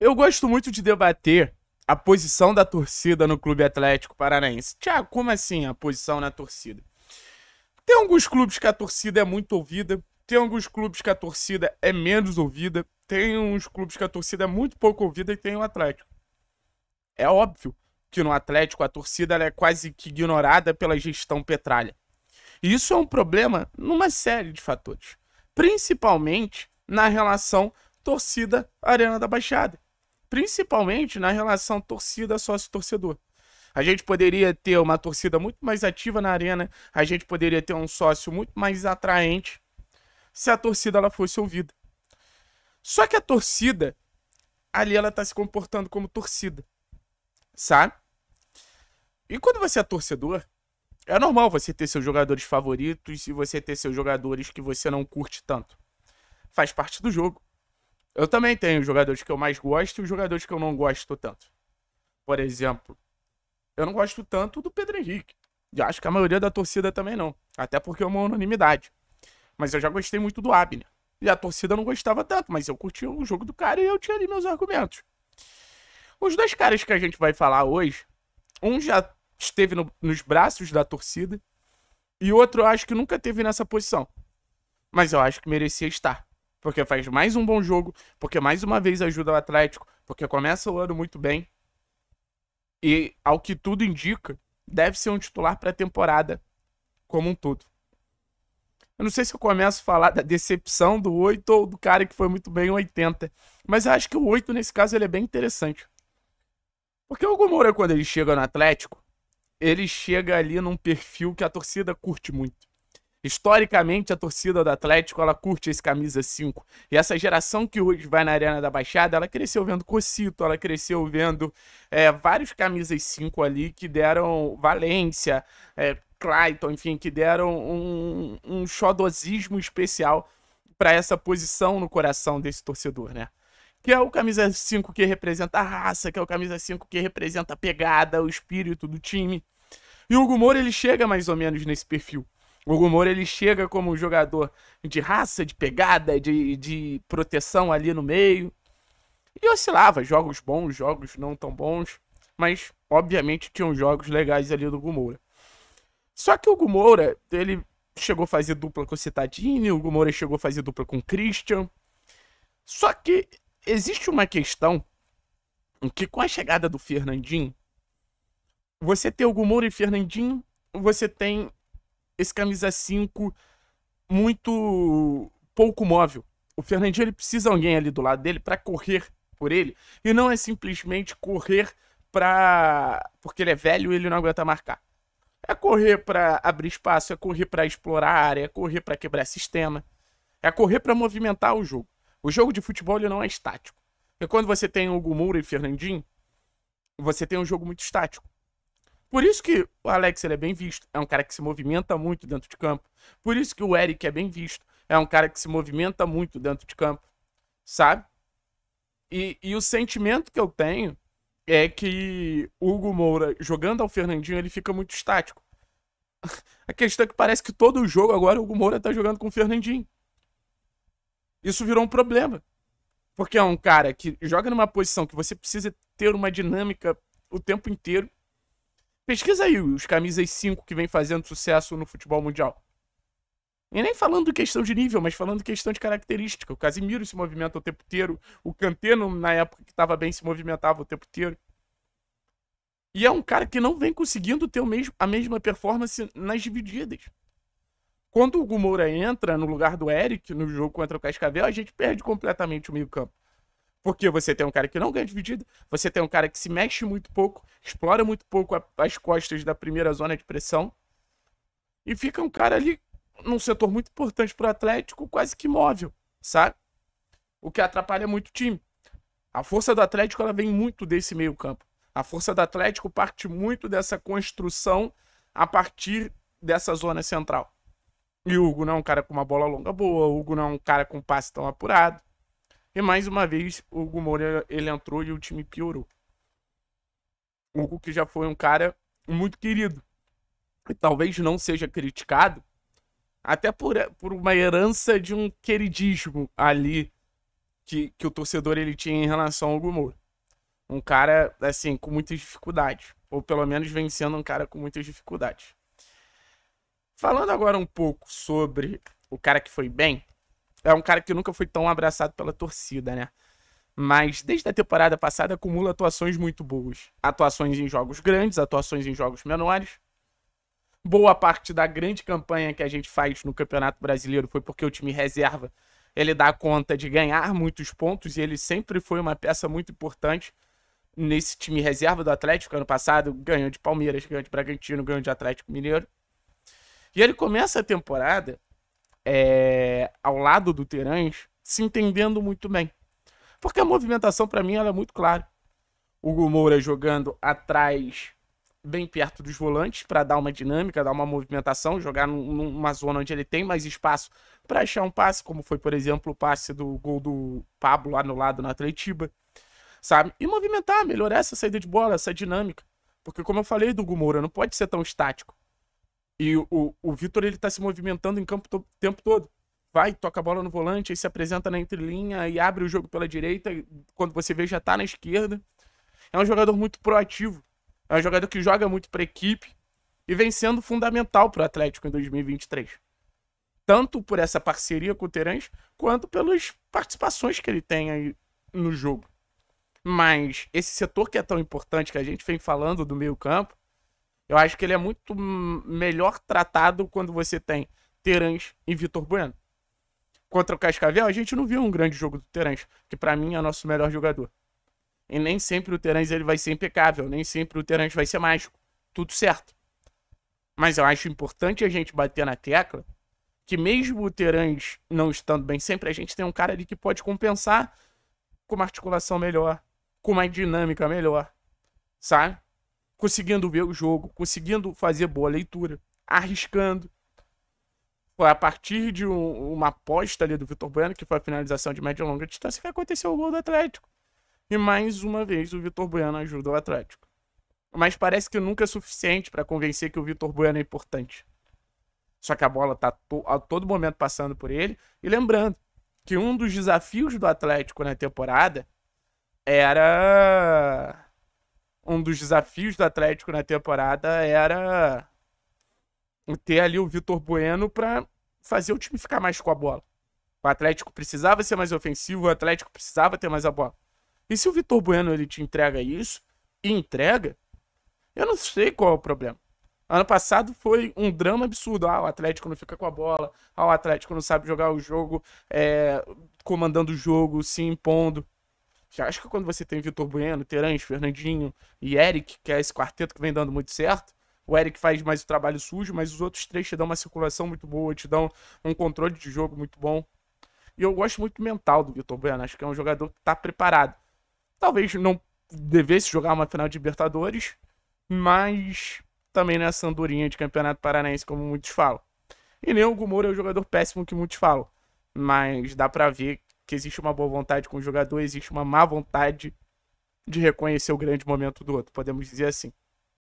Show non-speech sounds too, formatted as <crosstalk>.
Eu gosto muito de debater a posição da torcida no Clube Atlético Paranaense. Tiago, como assim a posição na torcida? Tem alguns clubes que a torcida é muito ouvida, tem alguns clubes que a torcida é menos ouvida, tem uns clubes que a torcida é muito pouco ouvida e tem o Atlético. É óbvio que no Atlético a torcida é quase que ignorada pela gestão petralha. E isso é um problema numa série de fatores, principalmente na relação torcida Arena da Baixada principalmente na relação torcida sócio-torcedor. A gente poderia ter uma torcida muito mais ativa na arena, a gente poderia ter um sócio muito mais atraente se a torcida ela fosse ouvida. Só que a torcida ali ela tá se comportando como torcida. Sabe? E quando você é torcedor, é normal você ter seus jogadores favoritos e você ter seus jogadores que você não curte tanto. Faz parte do jogo. Eu também tenho jogadores que eu mais gosto e jogadores que eu não gosto tanto. Por exemplo, eu não gosto tanto do Pedro Henrique. E acho que a maioria da torcida também não. Até porque é uma unanimidade. Mas eu já gostei muito do Abner. E a torcida não gostava tanto, mas eu curtia o jogo do cara e eu tinha ali meus argumentos. Os dois caras que a gente vai falar hoje, um já esteve no, nos braços da torcida e outro eu acho que nunca teve nessa posição. Mas eu acho que merecia estar porque faz mais um bom jogo, porque mais uma vez ajuda o Atlético, porque começa o ano muito bem. E, ao que tudo indica, deve ser um titular para a temporada como um todo. Eu não sei se eu começo a falar da decepção do 8 ou do cara que foi muito bem em 80. Mas eu acho que o 8, nesse caso, ele é bem interessante. Porque o Gomorra, quando ele chega no Atlético, ele chega ali num perfil que a torcida curte muito. Historicamente, a torcida do Atlético ela curte esse camisa 5. E essa geração que hoje vai na Arena da Baixada, ela cresceu vendo Cocito, ela cresceu vendo é, vários camisas 5 ali que deram Valência, é, Clayton, enfim, que deram um, um xodosismo especial para essa posição no coração desse torcedor, né? Que é o camisa 5 que representa a raça, que é o camisa 5 que representa a pegada, o espírito do time. E o Hugo Moura, ele chega mais ou menos nesse perfil. O Gumor ele chega como um jogador de raça, de pegada, de, de proteção ali no meio. E oscilava, jogos bons, jogos não tão bons. Mas, obviamente, tinham jogos legais ali do Gumoura. Só que o Gumoura, ele chegou a fazer dupla com o Citadini, o Gumoura chegou a fazer dupla com o Christian. Só que existe uma questão que com a chegada do Fernandinho, você tem o Gumoura e Fernandinho, você tem esse camisa 5 muito pouco móvel. O Fernandinho ele precisa de alguém ali do lado dele para correr por ele. E não é simplesmente correr para porque ele é velho e ele não aguenta marcar. É correr para abrir espaço, é correr para explorar a área, é correr para quebrar sistema, é correr para movimentar o jogo. O jogo de futebol ele não é estático. E quando você tem o Gumura e Fernandinho, você tem um jogo muito estático. Por isso que o Alex ele é bem visto, é um cara que se movimenta muito dentro de campo. Por isso que o Eric é bem visto, é um cara que se movimenta muito dentro de campo, sabe? E, e o sentimento que eu tenho é que o Hugo Moura, jogando ao Fernandinho, ele fica muito estático. <laughs> A questão é que parece que todo jogo agora o Hugo Moura tá jogando com o Fernandinho. Isso virou um problema. Porque é um cara que joga numa posição que você precisa ter uma dinâmica o tempo inteiro Pesquisa aí os camisas 5 que vem fazendo sucesso no futebol mundial. E nem falando questão de nível, mas falando questão de característica. O Casimiro se movimenta o tempo inteiro. O Canteno na época que estava bem, se movimentava o tempo inteiro. E é um cara que não vem conseguindo ter mesmo, a mesma performance nas divididas. Quando o Gumoura entra no lugar do Eric no jogo contra o Cascavel, a gente perde completamente o meio-campo. Porque você tem um cara que não ganha dividido, você tem um cara que se mexe muito pouco, explora muito pouco a, as costas da primeira zona de pressão. E fica um cara ali num setor muito importante para o Atlético, quase que móvel, sabe? O que atrapalha muito o time. A força do Atlético ela vem muito desse meio-campo. A força do Atlético parte muito dessa construção a partir dessa zona central. E o Hugo não é um cara com uma bola longa boa, o Hugo não é um cara com passe tão apurado. E mais uma vez, o Hugo Moura ele entrou e o time piorou. O Hugo que já foi um cara muito querido. E talvez não seja criticado, até por, por uma herança de um queridismo ali que, que o torcedor ele tinha em relação ao Hugo Moura. Um cara, assim, com muitas dificuldades. Ou pelo menos vencendo um cara com muitas dificuldades. Falando agora um pouco sobre o cara que foi bem, é um cara que nunca foi tão abraçado pela torcida, né? Mas desde a temporada passada acumula atuações muito boas. Atuações em jogos grandes, atuações em jogos menores. Boa parte da grande campanha que a gente faz no Campeonato Brasileiro foi porque o time reserva ele dá conta de ganhar muitos pontos e ele sempre foi uma peça muito importante nesse time reserva do Atlético. Ano passado ganhou de Palmeiras, ganhou de Bragantino, ganhou de Atlético Mineiro. E ele começa a temporada é, ao lado do Terãs se entendendo muito bem. Porque a movimentação, para mim, ela é muito clara. O Moura jogando atrás, bem perto dos volantes, para dar uma dinâmica, dar uma movimentação, jogar numa zona onde ele tem mais espaço para achar um passe, como foi, por exemplo, o passe do gol do Pablo anulado na Atletiba. Sabe? E movimentar, melhorar essa saída de bola, essa dinâmica. Porque, como eu falei do Moura, não pode ser tão estático. E o, o Vitor, ele tá se movimentando em campo o tempo todo vai, toca a bola no volante, aí se apresenta na entrelinha e abre o jogo pela direita, quando você vê já está na esquerda. É um jogador muito proativo, é um jogador que joga muito para equipe e vem sendo fundamental para o Atlético em 2023. Tanto por essa parceria com o Terãs, quanto pelas participações que ele tem aí no jogo. Mas esse setor que é tão importante que a gente vem falando do meio-campo, eu acho que ele é muito melhor tratado quando você tem Terãs e Vitor Bueno contra o Cascavel, a gente não viu um grande jogo do Terãs, que para mim é nosso melhor jogador. E nem sempre o Terãs ele vai ser impecável, nem sempre o Terãs vai ser mágico. Tudo certo. Mas eu acho importante a gente bater na tecla que mesmo o Terãs não estando bem sempre, a gente tem um cara ali que pode compensar com uma articulação melhor, com uma dinâmica melhor, sabe? Conseguindo ver o jogo, conseguindo fazer boa leitura, arriscando. Foi a partir de um, uma aposta ali do Vitor Bueno, que foi a finalização de média e longa distância, que aconteceu o gol do Atlético. E mais uma vez o Vitor Bueno ajuda o Atlético. Mas parece que nunca é suficiente para convencer que o Vitor Bueno é importante. Só que a bola está to a todo momento passando por ele. E lembrando que um dos desafios do Atlético na temporada era. Um dos desafios do Atlético na temporada era ter ali o Vitor Bueno para fazer o time ficar mais com a bola. O Atlético precisava ser mais ofensivo, o Atlético precisava ter mais a bola. E se o Vitor Bueno ele te entrega isso, e entrega, eu não sei qual é o problema. Ano passado foi um drama absurdo. Ah, o Atlético não fica com a bola, ah, o Atlético não sabe jogar o jogo, é, comandando o jogo, se impondo. Já acho que quando você tem Vitor Bueno, Terence, Fernandinho e Eric, que é esse quarteto que vem dando muito certo, o Eric faz mais o trabalho sujo, mas os outros três te dão uma circulação muito boa, te dão um controle de jogo muito bom. E eu gosto muito mental do Vitor Bueno. Acho que é um jogador que está preparado. Talvez não devesse jogar uma final de Libertadores, mas também não é de Campeonato Paranaense, como muitos falam. E nem o Gumoro é o jogador péssimo que muitos falam. Mas dá para ver que existe uma boa vontade com o jogador, existe uma má vontade de reconhecer o grande momento do outro, podemos dizer assim.